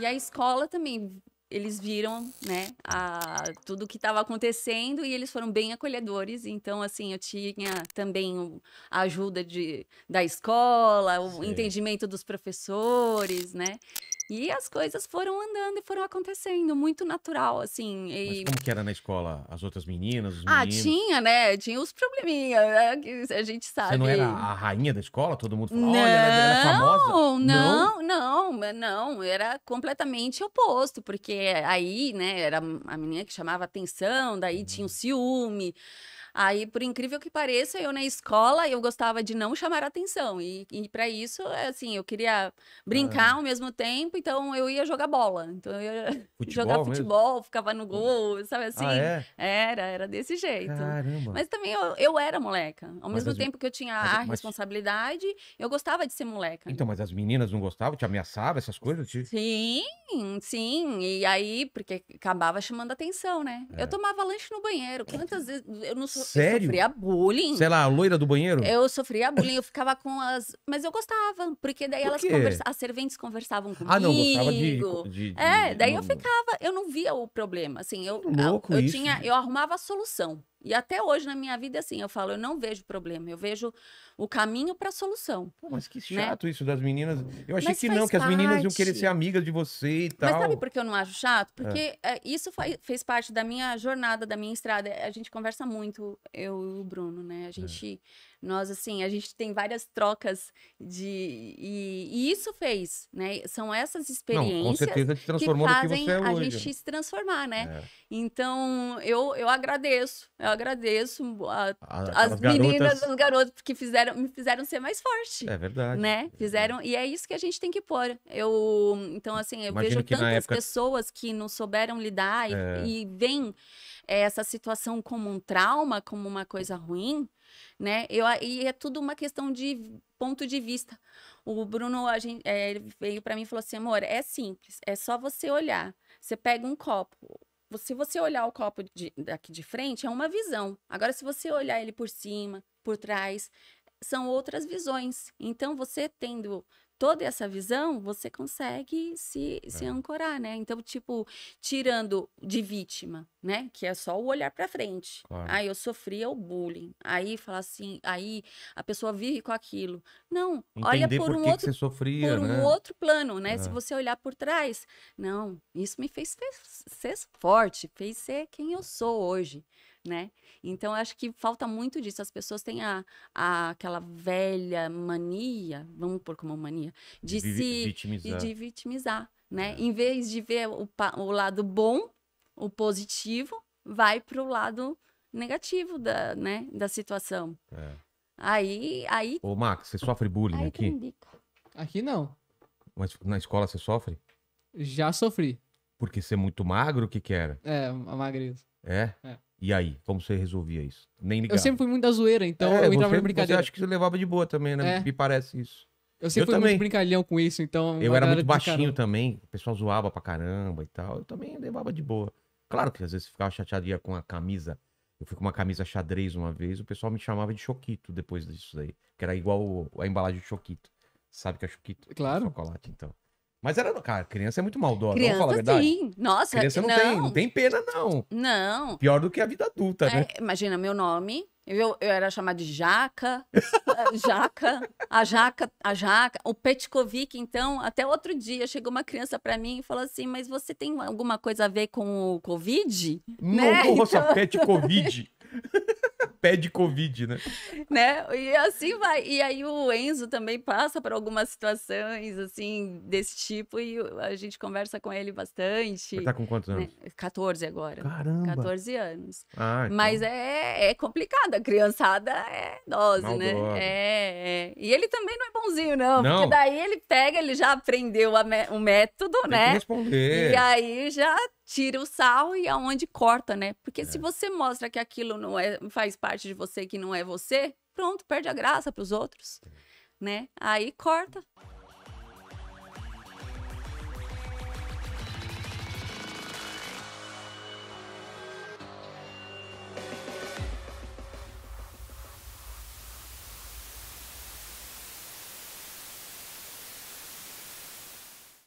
E a escola também, eles viram, né, a, tudo o que estava acontecendo e eles foram bem acolhedores. Então, assim, eu tinha também a ajuda de, da escola, o Sim. entendimento dos professores, né? E as coisas foram andando e foram acontecendo, muito natural, assim. E... Mas como que era na escola? As outras meninas, os Ah, tinha, né? Tinha os probleminhas, né? Que a gente sabe. Você não era a rainha da escola? Todo mundo falava, olha, ela era é famosa. Não, não não, não, era completamente oposto, porque aí, né, era a menina que chamava atenção, daí tinha o um uhum. ciúme. Aí, por incrível que pareça, eu na escola eu gostava de não chamar atenção. E, e para isso, é assim, eu queria brincar ao mesmo tempo, então eu ia jogar bola. Então eu ia futebol jogar futebol, mesmo? ficava no gol, sabe ah, assim? Ah, é? Era, era desse jeito. Caramba. Mas também eu, eu era moleca. Ao mas mesmo as... tempo que eu tinha mas, a mas... responsabilidade, eu gostava de ser moleca. Então, mas as meninas não gostavam? te ameaçava, essas coisas? Tipo? Sim, sim. E aí, porque acabava chamando atenção, né? É. Eu tomava lanche no banheiro. Quantas vezes eu não so... Sério? Eu sofria bullying. Sei lá, a loira do banheiro? Eu sofria bullying, eu ficava com as. Mas eu gostava, porque daí Por elas conversa... as serventes conversavam comigo. Ah, não, gostava de. de, de é, daí não... eu ficava, eu não via o problema. Assim, eu, Louco eu, eu isso. tinha, eu arrumava a solução. E até hoje na minha vida é assim, eu falo, eu não vejo problema, eu vejo o caminho para a solução. Pô, mas que né? chato né? isso das meninas. Eu achei mas que não, que as meninas iam querer ser amigas de você e tal. Mas sabe por que eu não acho chato? É. Porque é. isso faz, fez parte da minha jornada, da minha estrada. A gente conversa muito, eu e o Bruno, né? A é. gente é. Nós, assim, a gente tem várias trocas de. E, e isso fez, né? São essas experiências. Não, com certeza te transformou que fazem no que você é hoje. a gente né? se transformar, né? É. Então, eu, eu agradeço. Eu agradeço a, a, as, as meninas, os garotos, que fizeram, me fizeram ser mais forte. É verdade. Né? É fizeram. E é isso que a gente tem que pôr. Eu. Então, assim, eu Imagino vejo tantas época... pessoas que não souberam lidar e, é. e veem é, essa situação como um trauma, como uma coisa ruim, né? Eu, e é tudo uma questão de ponto de vista. O Bruno a gente, é, veio para mim e falou assim, amor, é simples, é só você olhar. Você pega um copo, se você olhar o copo de, daqui de frente, é uma visão. Agora, se você olhar ele por cima, por trás, são outras visões. Então, você tendo toda essa visão, você consegue se, é. se ancorar, né? Então, tipo, tirando de vítima, né? Que é só o olhar para frente. Claro. eu sofria o bullying. Aí fala assim, aí a pessoa vive com aquilo. Não, Entender olha por, por um que outro que sofria, por né? um outro plano, né? É. Se você olhar por trás, não, isso me fez, fez ser forte, fez ser quem eu sou hoje né? Então, acho que falta muito disso. As pessoas têm a, a aquela velha mania, vamos pôr como mania, de, de se vitimizar. de vitimizar, né? É. Em vez de ver o, o lado bom, o positivo, vai para o lado negativo da, né, da situação. É. Aí, aí... Ô, Max, você sofre bullying aí aqui? Aqui não. Mas na escola você sofre? Já sofri. Porque ser muito magro, o que que era? É, magreza. É? É. E aí, como você resolvia isso? Nem ligava. Eu sempre fui muito da zoeira, então é, eu entrava você, na brincadeira. Você acha que você levava de boa também, né? É. Me parece isso. Eu sempre eu fui também. muito brincalhão com isso, então. Eu era muito baixinho também, o pessoal zoava pra caramba e tal. Eu também levava de boa. Claro que às vezes ficava ia com a camisa. Eu fui com uma camisa xadrez uma vez, o pessoal me chamava de Choquito depois disso aí Que era igual a embalagem de Choquito. Sabe que é Choquito? Claro. Chocolate, então. Mas era. Cara, criança é muito maldosa. Criança, vamos falar a verdade. Sim. Nossa, criança não, não, Tem, não tem pena, não. Não. Pior do que a vida adulta, é, né? Imagina, meu nome. Eu, eu era chamada de Jaca. jaca. A Jaca, a Jaca. O Petkovic, então, até outro dia chegou uma criança para mim e falou assim: Mas você tem alguma coisa a ver com o Covid? Não, né? nossa, assim, então... Petkovic. pé de Covid, né? né? E assim vai. E aí o Enzo também passa por algumas situações, assim, desse tipo, e a gente conversa com ele bastante. Ele tá com quantos anos? 14 né? agora. Caramba! 14 anos. Ah, então... Mas é, é complicado, a criançada é dose, né? É, é, E ele também não é bonzinho, não, não. Porque daí ele pega, ele já aprendeu o método, Tem né? Que responder. E aí já tira o sal e aonde corta, né? Porque é. se você mostra que aquilo não é, faz parte de você, que não é você, pronto, perde a graça para os outros, né? Aí corta.